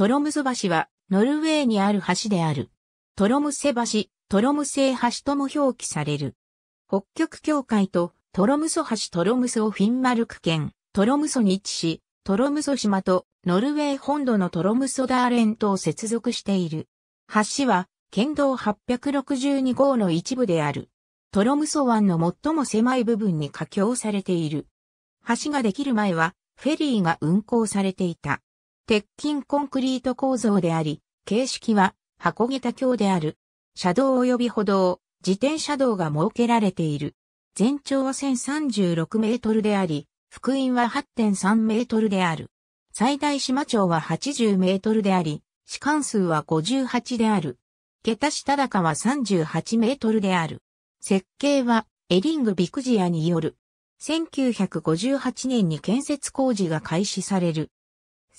トロムソ橋は、ノルウェーにある橋である。トロムセ橋、トロムセ橋とも表記される。北極境界とトロムソ橋トロムソフィンマルク県、トロムソに位置し、トロムソ島とノルウェー本土のトロムソダーレンと接続している。橋は、県道862号の一部である。トロムソ湾の最も狭い部分に架橋されている。橋ができる前は、フェリーが運行されていた。鉄筋コンクリート構造であり、形式は箱桁橋である。車道及び歩道、自転車道が設けられている。全長は1036メートルであり、福音は8.3メートルである。最大島町は80メートルであり、市間数は58である。桁下高は38メートルである。設計はエリング・ビクジアによる。1958年に建設工事が開始される。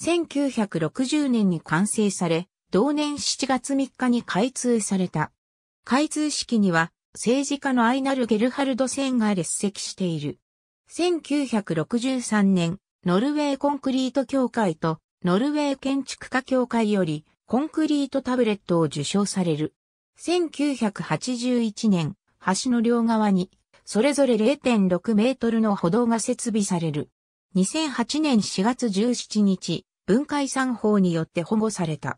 1960年に完成され、同年7月3日に開通された。開通式には、政治家のアイナル・ゲルハルド・センが列席している。1963年、ノルウェーコンクリート協会とノルウェー建築家協会よりコンクリートタブレットを受賞される。1981年、橋の両側にそれぞれ0.6メートルの歩道が設備される。2008年4月17日、文化遺産法によって保護された。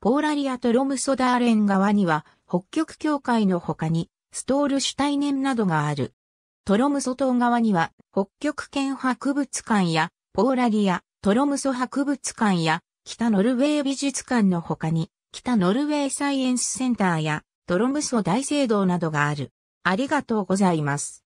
ポーラリアとロムソダーレン側には北極協会の他にストールシュタイネンなどがある。トロムソ島側には北極圏博物館やポーラリア、トロムソ博物館や北ノルウェー美術館の他に北ノルウェーサイエンスセンターやトロムソ大聖堂などがある。ありがとうございます。